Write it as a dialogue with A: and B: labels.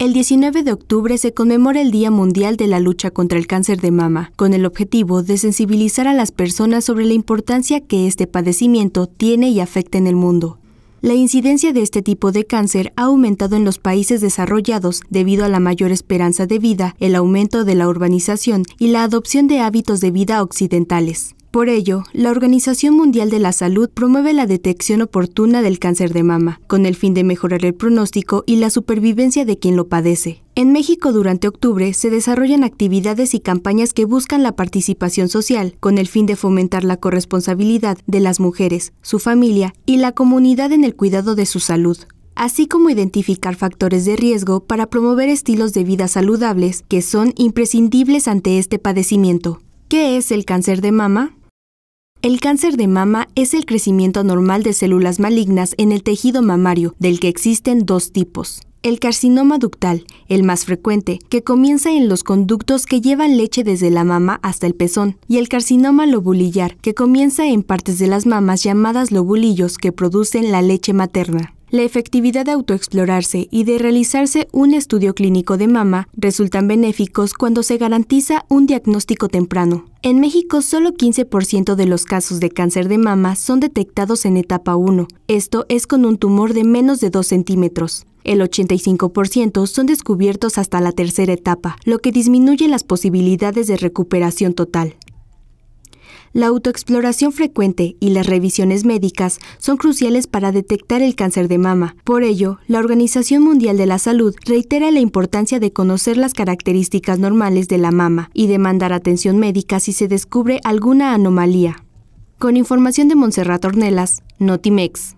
A: El 19 de octubre se conmemora el Día Mundial de la Lucha contra el Cáncer de Mama, con el objetivo de sensibilizar a las personas sobre la importancia que este padecimiento tiene y afecta en el mundo. La incidencia de este tipo de cáncer ha aumentado en los países desarrollados debido a la mayor esperanza de vida, el aumento de la urbanización y la adopción de hábitos de vida occidentales. Por ello, la Organización Mundial de la Salud promueve la detección oportuna del cáncer de mama, con el fin de mejorar el pronóstico y la supervivencia de quien lo padece. En México durante octubre se desarrollan actividades y campañas que buscan la participación social, con el fin de fomentar la corresponsabilidad de las mujeres, su familia y la comunidad en el cuidado de su salud así como identificar factores de riesgo para promover estilos de vida saludables que son imprescindibles ante este padecimiento. ¿Qué es el cáncer de mama? El cáncer de mama es el crecimiento normal de células malignas en el tejido mamario, del que existen dos tipos. El carcinoma ductal, el más frecuente, que comienza en los conductos que llevan leche desde la mama hasta el pezón, y el carcinoma lobulillar, que comienza en partes de las mamas llamadas lobulillos que producen la leche materna. La efectividad de autoexplorarse y de realizarse un estudio clínico de mama resultan benéficos cuando se garantiza un diagnóstico temprano. En México, solo 15% de los casos de cáncer de mama son detectados en etapa 1. Esto es con un tumor de menos de 2 centímetros. El 85% son descubiertos hasta la tercera etapa, lo que disminuye las posibilidades de recuperación total. La autoexploración frecuente y las revisiones médicas son cruciales para detectar el cáncer de mama. Por ello, la Organización Mundial de la Salud reitera la importancia de conocer las características normales de la mama y demandar atención médica si se descubre alguna anomalía. Con información de Montserrat Ornelas, Notimex.